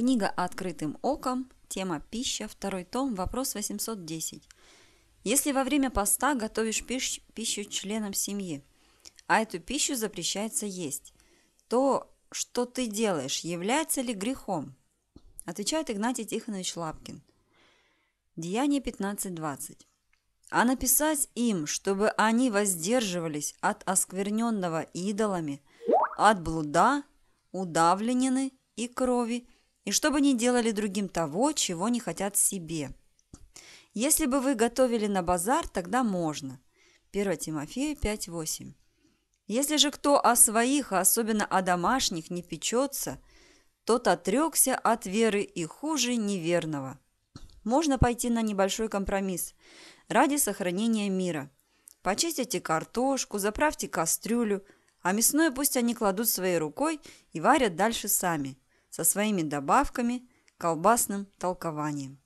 Книга «Открытым оком», тема «Пища», второй том, вопрос 810. Если во время поста готовишь пищ пищу членам семьи, а эту пищу запрещается есть, то что ты делаешь, является ли грехом? Отвечает Игнатий Тихонович Лапкин. Деяние 15.20. А написать им, чтобы они воздерживались от оскверненного идолами, от блуда, удавленины и крови – и чтобы не делали другим того, чего не хотят себе. Если бы вы готовили на базар, тогда можно. 1 Тимофея 5.8 Если же кто о своих, а особенно о домашних, не печется, тот отрекся от веры и хуже неверного. Можно пойти на небольшой компромисс ради сохранения мира. Почистите картошку, заправьте кастрюлю, а мясное пусть они кладут своей рукой и варят дальше сами – со своими добавками, колбасным толкованием.